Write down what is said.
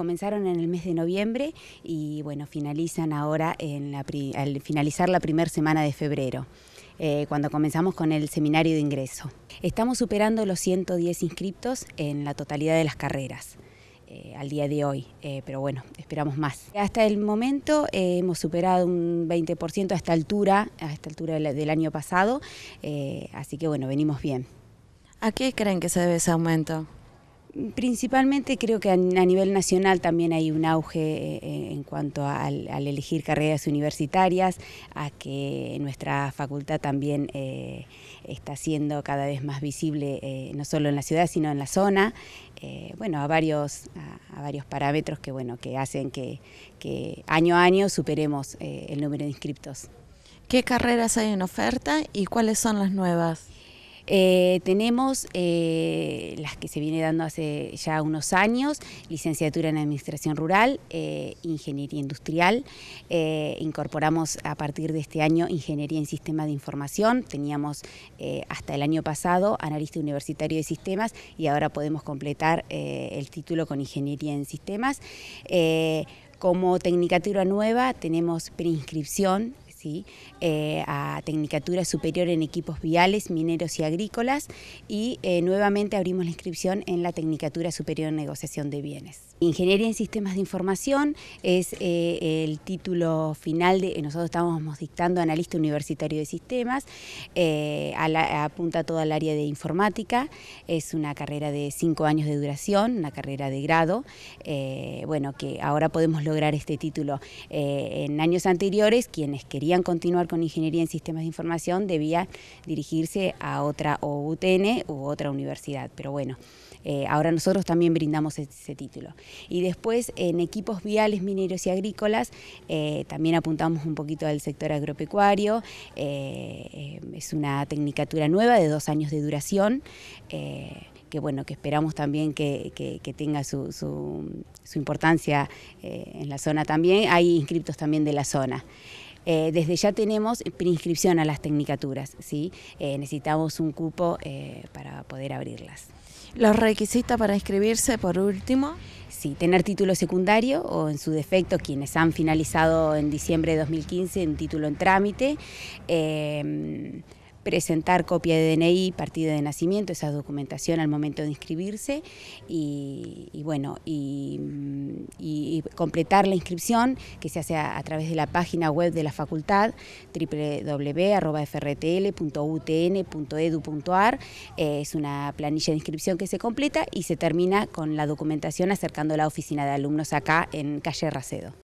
comenzaron en el mes de noviembre y bueno, finalizan ahora al finalizar la primera semana de febrero. Eh, cuando comenzamos con el seminario de ingreso. Estamos superando los 110 inscriptos en la totalidad de las carreras. Eh, al día de hoy, eh, pero bueno, esperamos más. Hasta el momento hemos superado un 20% a esta altura, a esta altura del, del año pasado, así que bueno, venimos bien. ¿A qué creen que se debe ese aumento? Principalmente creo que a, nivel nacional también hay un auge eh, en cuanto al, elegir carreras universitarias, a que nuestra facultad también eh, está siendo cada vez más visible, eh, no solo en la ciudad, sino en la zona, bueno, a varios, a, varios parámetros que, bueno, que hacen que, que año a año superemos el número de inscriptos. ¿Qué carreras hay en oferta y cuáles son las nuevas? Eh, tenemos eh, las que se viene dando hace ya unos años, licenciatura en Administración Rural, eh, Ingeniería Industrial, incorporamos a partir de este año Ingeniería en Sistemas de Información, teníamos hasta el año pasado Analista Universitario de Sistemas y ahora podemos completar el título con Ingeniería en Sistemas. Como tecnicatura nueva tenemos preinscripción ¿sí? Eh, a Tecnicatura Superior en Equipos Viales, Mineros y Agrícolas y eh, nuevamente abrimos la inscripción en la Tecnicatura Superior en Negociación de Bienes. Ingeniería en Sistemas de Información es eh, el título final de, nosotros estábamos dictando Analista Universitario de Sistemas, apunta a toda el área de informática, es una carrera de cinco años de duración, una carrera de grado, bueno, que ahora podemos lograr este título. en años anteriores, quienes querían continuar con ingeniería en sistemas de información debía dirigirse a otra UTN u otra universidad. Pero bueno, eh, ahora nosotros también brindamos ese título. Y después en equipos viales, mineros y agrícolas eh, también apuntamos un poquito al sector agropecuario. Eh, es una tecnicatura nueva de dos años de duración que bueno, que esperamos también que, tenga su, importancia en la zona también. Hay inscriptos también de la zona. Eh, desde ya tenemos inscripción a las tecnicaturas, ¿sí? Eh, necesitamos un cupo eh, para poder abrirlas. ¿Los requisitos para inscribirse, por último? Sí, tener título secundario o en su defecto quienes han finalizado en diciembre de 2015 un título en trámite presentar copia de DNI, partida de nacimiento, esa documentación al momento de inscribirse y, bueno, mm, y, completar la inscripción que se hace a, través de la página web de la facultad www.frtl.utn.edu.ar e eh, es una planilla de inscripción que se completa y se termina con la documentación acercando la oficina de alumnos acá en calle Racedo.